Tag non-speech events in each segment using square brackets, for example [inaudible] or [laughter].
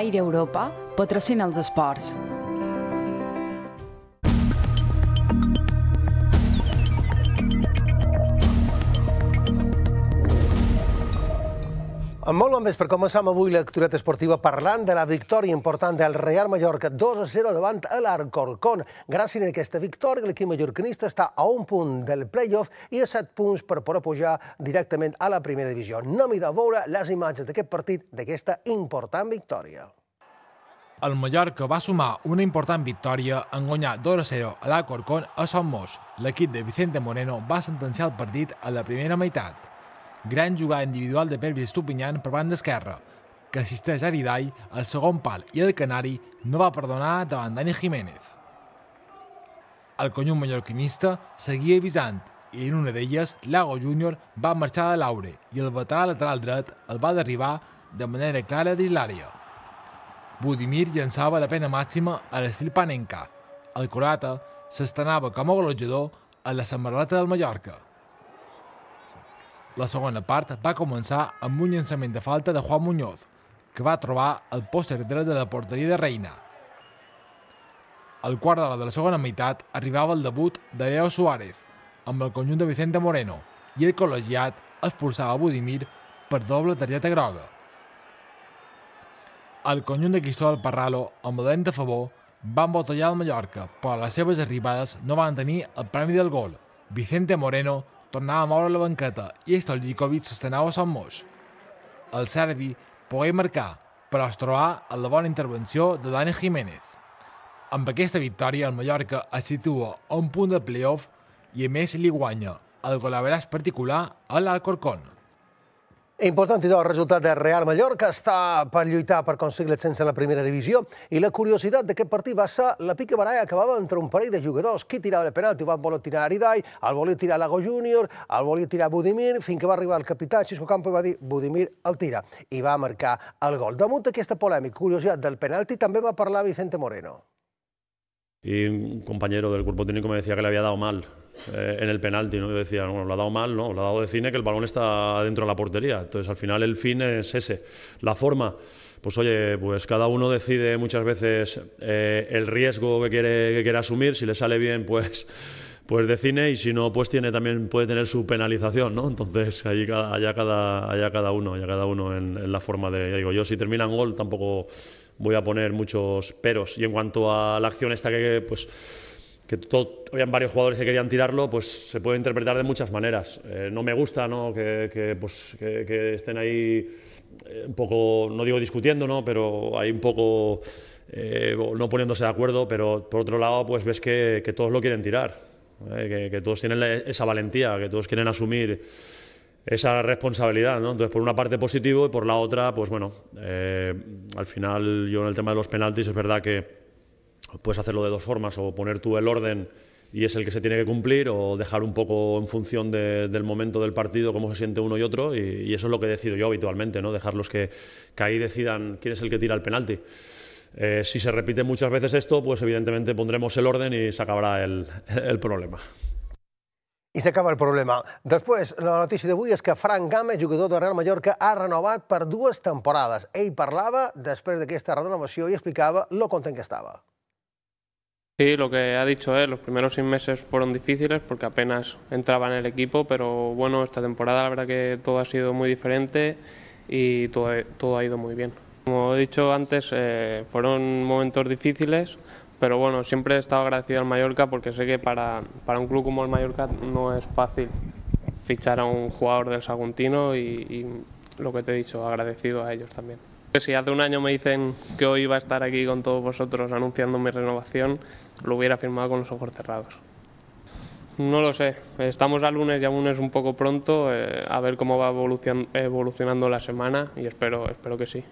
Aire Europa patrocina els esports. Amb molt bon per començar amb avui l'actualitat esportiva parlant de la victòria important del Real Mallorca 2 a 0 davant a l'Arcorcon. Gràcies a aquesta victòria l'equip mallorquinista està a un punt del play-off i a set punts per poder pujar directament a la primera divisió. No m'hi de veure les imatges d'aquest partit d'aquesta important victòria. El Mallorca va sumar una important victòria en guanyar 2 a 0 a l'Alcorcón a Somos. L'equip de Vicente Moreno va sentenciar el partit a la primera meitat. Gran jugada individual de Pervis Estupinyan per banda esquerra, que assisteix a Aridai al segon pal i el Canari no va perdonar davant Dani Jiménez. El conjunt mallorquinista seguia avisant i en una d'elles Lago Júnior va marxar de l'aure i el veterà lateral dret el va derribar de manera clara dins l'àrea. Budimir llançava la pena màxima a l'estil panenca. El croata s'estanava com a golejador a la samarrata del Mallorca. La segona part va començar amb un llançament de falta de Juan Muñoz, que va trobar el pòster dret de la porteria de Reina. Al quart d'hora de la segona meitat arribava el debut de Leo Suárez, amb el conjunt de Vicente Moreno, i el col·legiat expulsava Budimir per doble targeta groga. El conjunt de Cristóbal Parralo, amb el dent de favor, va embotellar el Mallorca, però les seves arribades no van tenir el premi del gol. Vicente Moreno tornava a moure la banqueta i Stoljikovic s'estenava son moix. El serbi pogué marcar, però es trobà en la bona intervenció de Dani Jiménez. Amb aquesta victòria, el Mallorca es situa a un punt de playoff i a més li guanya el golaveràs particular a l'Alcorcón. Important, idò, doncs, el resultat de Real Mallorca està per lluitar per aconseguir l'ascens a la primera divisió i la curiositat d'aquest partit va ser la pica baralla que va entre un parell de jugadors. Qui tirava el penalti? Van voler tirar Aridai, el volia tirar Lago Júnior, el volia tirar Budimir, fins que va arribar el capità Xisco Campo i va dir Budimir el tira i va marcar el gol. Damunt d'aquesta polèmica, curiositat del penalti, també va parlar Vicente Moreno. Y un compañero del cuerpo técnico me decía que le había dado mal. Eh, en el penalti, ¿no? Yo decía, bueno, lo ha dado mal, ¿no? Lo ha dado de cine que el balón está dentro de la portería. Entonces, al final el fin es ese. La forma, pues oye, pues cada uno decide muchas veces eh, el riesgo que quiere, quiere asumir. Si le sale bien, pues [laughs] pues de cine y si no pues tiene también puede tener su penalización no entonces allá cada allá cada uno allá cada uno en, la forma de digo yo si termina en gol tampoco voy a poner muchos peros y en cuanto a la acción esta que pues que todo, habían varios jugadores que querían tirarlo, pues se puede interpretar de muchas maneras. Eh, no me gusta ¿no? Que, pues, que, estén ahí eh, un poco, no digo discutiendo, ¿no? pero ahí un poco eh, no poniéndose de acuerdo, pero por otro lado pues ves que, todos lo quieren tirar, que, todos tienen esa valentía, que todos quieren asumir esa responsabilidad, Entonces, por una parte positivo y por la otra, pues bueno, al final yo en el tema de los penaltis es verdad que puedes hacerlo de dos formas, o poner tú el orden y es el que se tiene que cumplir, o dejar un poco en función del momento del partido cómo se siente uno y otro, y, eso es lo que decido yo habitualmente, ¿no? dejarlos que, ahí decidan quién es el que tira el penalti. Eh, si se repite muchas veces esto, pues evidentemente pondremos el orden y se acabará el, problema. Y se acaba el problema. Después, la noticia de hoy es que Frank Gammes, jugador de Real Mallorca, ha renovado dos temporadas. temporadas. parlaba después después que esta renovación y explicaba lo contento que estaba. Sí, lo que ha dicho es, los primeros seis meses fueron difíciles porque apenas entraba en el equipo, pero bueno, esta temporada la verdad que todo ha sido muy diferente y todo, todo ha ido muy bien. Como he dicho antes, eh, fueron momentos difíciles, pero bueno, siempre he estado agradecido al Mallorca porque sé que para, para un club como el Mallorca no es fácil fichar a un jugador del Saguntino y lo que te he dicho, agradecido a ellos también. Si hace un año me dicen que hoy iba a estar aquí con todos vosotros anunciando mi renovación, lo hubiera firmado con los ojos cerrados. No lo sé, estamos a lunes y a es un poco pronto, eh, a ver cómo va evolucionando la semana y espero, espero que sí.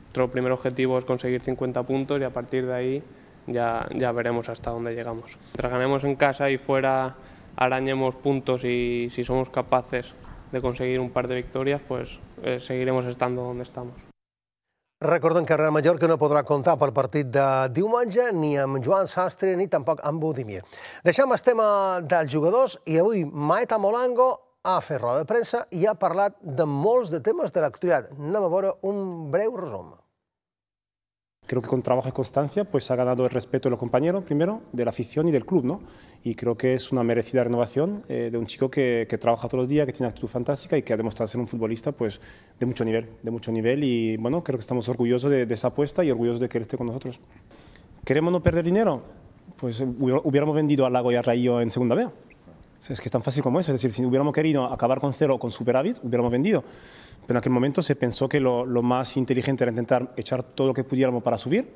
Nuestro primer objetivo es conseguir 50 puntos y a partir de ahí ya, veremos hasta dónde llegamos. Mientras ganemos en casa y fuera arañemos puntos y si somos capaces de conseguir un par de victorias, pues eh, seguiremos estando donde estamos. Recorden que Real Mallorca no podrà comptar pel partit de diumenge ni amb Joan Sastre ni tampoc amb Budimir. Deixem el tema dels jugadors i avui Maeta Molango ha fet roda de premsa i ha parlat de molts de temes de l'actualitat. Anem a veure un breu resum. Creo que con trabajo y constancia pues ha ganado el respeto de los compañeros, primero, de la afición y del club, ¿no? Y creo que es una merecida renovación eh, de un chico que, trabaja todos los días, que tiene actitud fantástica y que ha demostrado ser un futbolista pues de mucho nivel, de mucho nivel y bueno, creo que estamos orgullosos de, esa apuesta y orgullosos de que él esté con nosotros. ¿Queremos no perder dinero? Pues hubiéramos vendido a Lago y a Rayo en segunda B. es que es tan fácil como eso, es decir, si hubiéramos querido acabar con cero con superávit, hubiéramos vendido. Pero en aquel momento se pensó que lo, más inteligente era intentar echar todo lo que pudiéramos para subir,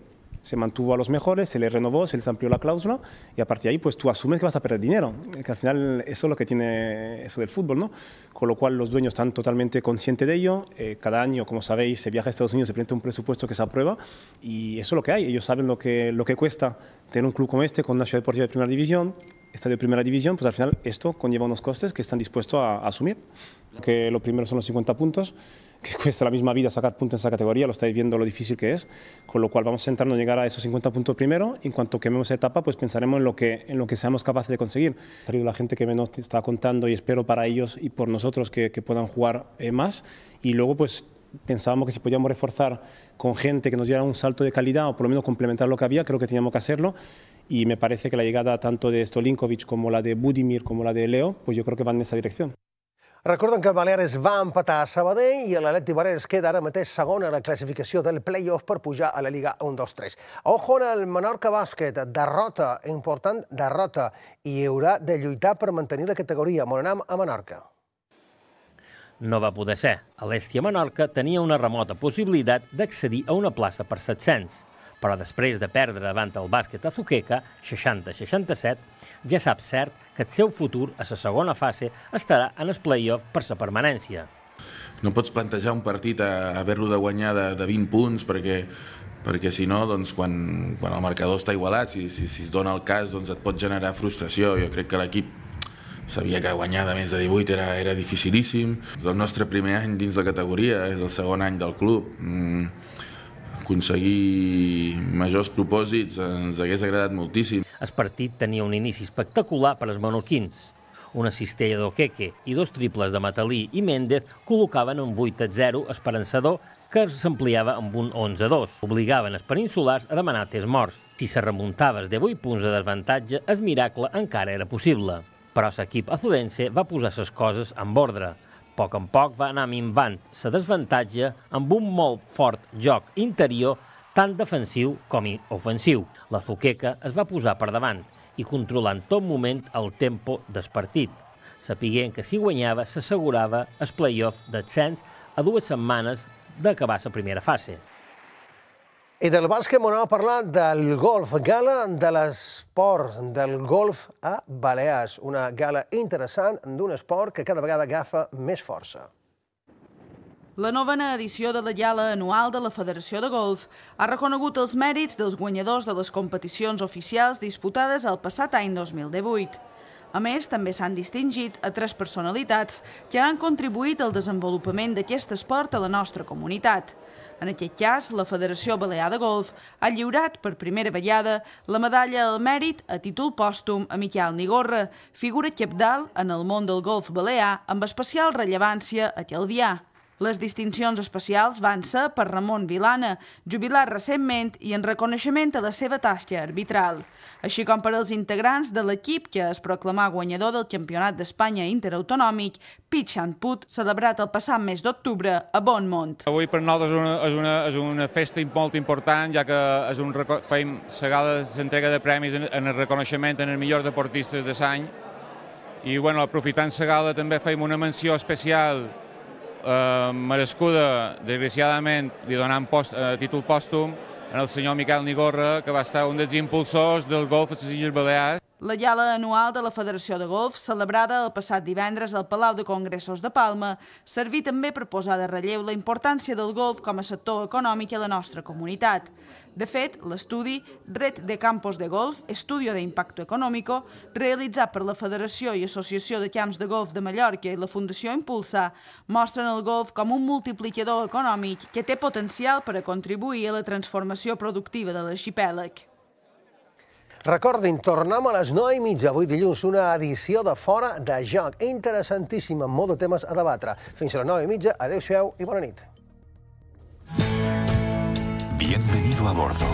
se mantuvo a los mejores, se les renovó, se les amplió la cláusula y a partir de ahí pues tú asumes que vas a perder dinero, eh, que al final eso es lo que tiene eso del fútbol, ¿no? Con lo cual los dueños están totalmente conscientes de ello, eh, cada año, como sabéis, se viaja a Estados Unidos, se presenta un presupuesto que se aprueba y eso es lo que hay, ellos saben lo que, lo que cuesta tener un club como este, con una ciudad deportiva de primera división, estadio de primera división, pues al final esto conlleva unos costes que están dispuestos a, asumir. Que lo primero son los 50 puntos, que [laughs] cuesta la misma vida sacar puntos en esa categoría, lo estáis viendo lo difícil que es, con lo cual vamos a intentar no llegar a esos 50 puntos primero, en cuanto quememos esa etapa, pues pensaremos en lo que, en lo que seamos capaces de conseguir. La gente que menos está contando y espero para ellos y por nosotros que, puedan jugar eh, más, y luego pues pensábamos que si podíamos reforzar con gente que nos diera un salto de calidad o por lo menos complementar lo que había, creo que teníamos que hacerlo. Y me parece que la llegada tanto de Stolinkovic como la de Budimir como la de Leo, pues yo creo que van en esa dirección. Recorden que el Baleares va empatar a Sabadell i l'Atleti Baleares queda ara mateix segon a la classificació del play-off per pujar a la Lliga 1-2-3. Ojo en el Menorca Bàsquet, derrota, important derrota, i haurà de lluitar per mantenir la categoria. Bon anam a Menorca no va poder ser. A l'Estia Menorca tenia una remota possibilitat d'accedir a una plaça per 700, però després de perdre davant el bàsquet a Zuqueca, 60-67, ja sap cert que el seu futur a la segona fase estarà en el play-off per la permanència. No pots plantejar un partit a haver-lo de guanyar de, de 20 punts perquè perquè si no, doncs, quan, quan el marcador està igualat, si, si, si es dona el cas, doncs et pot generar frustració. Jo crec que l'equip sabia que guanyar de més de 18 era, era dificilíssim. És el nostre primer any dins la categoria, és el segon any del club. Mm, aconseguir majors propòsits ens hagués agradat moltíssim. El partit tenia un inici espectacular per als menorquins. Una cistella d'Oqueque i dos triples de Matalí i Méndez col·locaven un 8-0 esperançador que s'ampliava amb un 11-2. Obligaven els peninsulars a demanar tes morts. Si se remuntaves de 8 punts de desavantatge, el miracle encara era possible però l'equip azudense va posar les coses en ordre. A poc a poc va anar minvant la desavantatge amb un molt fort joc interior tant defensiu com ofensiu. La Zuqueca es va posar per davant i controlar en tot moment el tempo del partit, sapiguent que si guanyava s'assegurava el play-off d'ascens a dues setmanes d'acabar la primera fase. I del bàsquet m'anava a parlar del golf, gala de l'esport, del golf a Balears. Una gala interessant d'un esport que cada vegada agafa més força. La novena edició de la gala anual de la Federació de Golf ha reconegut els mèrits dels guanyadors de les competicions oficials disputades el passat any 2018. A més, també s'han distingit a tres personalitats que han contribuït al desenvolupament d'aquest esport a la nostra comunitat. En aquest cas, la Federació Balear de Golf ha lliurat per primera vegada la medalla al mèrit a títol pòstum a Miquel Nigorra, figura capdalt en el món del golf balear amb especial rellevància a Calvià. Les distincions especials van ser per Ramon Vilana, jubilat recentment i en reconeixement a la seva tasca arbitral, així com per als integrants de l'equip que es proclamà guanyador del Campionat d'Espanya Interautonòmic and Put, celebrat el passat mes d'octubre a Bonmont. Avui per nosaltres és una, és una, és una festa molt important, ja que és un, fem segada s'entrega de premis en, en el reconeixement en els millors deportistes de l'any, i bueno, aprofitant Segala també fem una menció especial eh, merescuda, desgraciadament, li donant post, eh, títol pòstum, en el senyor Miquel Nigorra, que va estar un dels impulsors del golf a les Illes Balears. La gala anual de la Federació de Golf, celebrada el passat divendres al Palau de Congressos de Palma, serví també per posar de relleu la importància del golf com a sector econòmic a la nostra comunitat. De fet, l'estudi Red de Campos de Golf, Estudio de Impacto Económico, realitzat per la Federació i Associació de Camps de Golf de Mallorca i la Fundació Impulsa, mostren el golf com un multiplicador econòmic que té potencial per a contribuir a la transformació productiva de l'arxipèlag. Recuerden, ¡tornamos a las 9 Voy de de una edición de Fora de Joc, Interesantísima, modo temas de a debatre. Fins a les 9 i Adiós adeu y Bienvenido a bordo.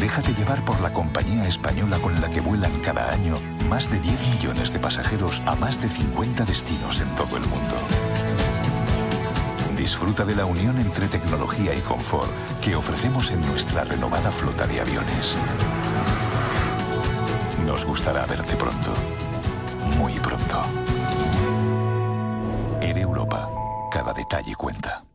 Déjate llevar por la compañía española con la que vuelan cada año más de 10 millones de pasajeros a más de 50 destinos en todo el mundo. Disfruta de la unión entre tecnología y confort que ofrecemos en nuestra renovada flota de aviones. Nos gustará verte pronto. Muy pronto. En Europa, cada detalle cuenta.